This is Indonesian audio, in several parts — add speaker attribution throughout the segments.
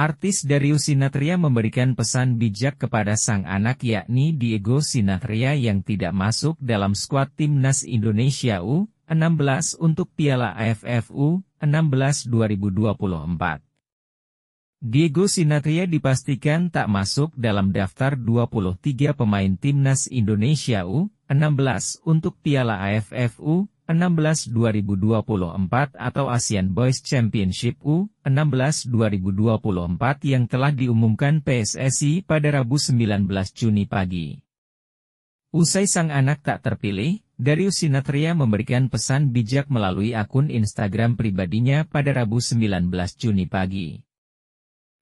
Speaker 1: Artis Darius Sinatria memberikan pesan bijak kepada sang anak yakni Diego Sinatria yang tidak masuk dalam skuad timnas Indonesia U16 untuk Piala AFF U16 2024. Diego Sinatria dipastikan tak masuk dalam daftar 23 pemain timnas Indonesia U16 untuk Piala AFF U 16 16 2024 atau ASEAN Boys Championship U16 2024 yang telah diumumkan PSSI pada Rabu 19 Juni pagi. Usai sang anak tak terpilih, Darius Sinatria memberikan pesan bijak melalui akun Instagram pribadinya pada Rabu 19 Juni pagi.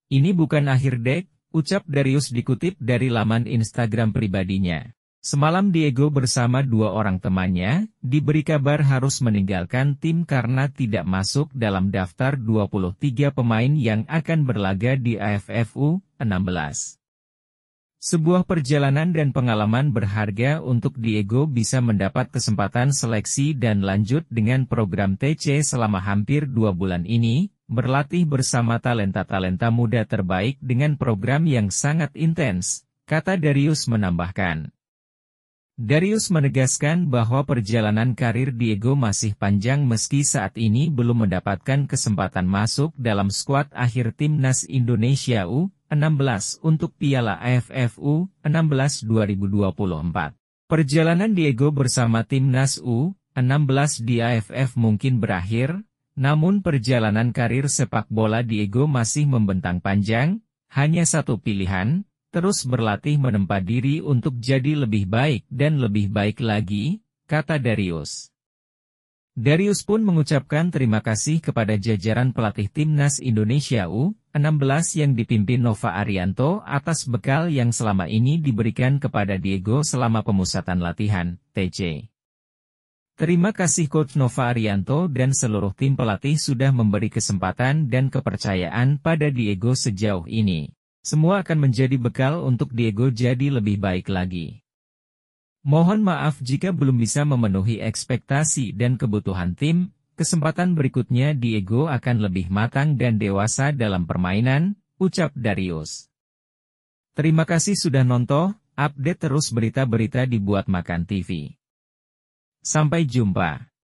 Speaker 1: Ini bukan akhir dek, ucap Darius dikutip dari laman Instagram pribadinya. Semalam Diego bersama dua orang temannya, diberi kabar harus meninggalkan tim karena tidak masuk dalam daftar 23 pemain yang akan berlaga di AFFU 16 Sebuah perjalanan dan pengalaman berharga untuk Diego bisa mendapat kesempatan seleksi dan lanjut dengan program TC selama hampir dua bulan ini, berlatih bersama talenta-talenta muda terbaik dengan program yang sangat intens, kata Darius menambahkan. Darius menegaskan bahwa perjalanan karir Diego masih panjang meski saat ini belum mendapatkan kesempatan masuk dalam skuad akhir Timnas Indonesia U16 untuk Piala AFF U16 2024. Perjalanan Diego bersama Timnas U16 di AFF mungkin berakhir, namun perjalanan karir sepak bola Diego masih membentang panjang, hanya satu pilihan, terus berlatih menempa diri untuk jadi lebih baik dan lebih baik lagi, kata Darius. Darius pun mengucapkan terima kasih kepada jajaran pelatih timnas Indonesia U16 yang dipimpin Nova Arianto atas bekal yang selama ini diberikan kepada Diego selama pemusatan latihan, TC. Terima kasih Coach Nova Arianto dan seluruh tim pelatih sudah memberi kesempatan dan kepercayaan pada Diego sejauh ini. Semua akan menjadi bekal untuk Diego jadi lebih baik lagi. Mohon maaf jika belum bisa memenuhi ekspektasi dan kebutuhan tim, kesempatan berikutnya Diego akan lebih matang dan dewasa dalam permainan, ucap Darius. Terima kasih sudah nonton, update terus berita-berita dibuat Makan TV. Sampai jumpa.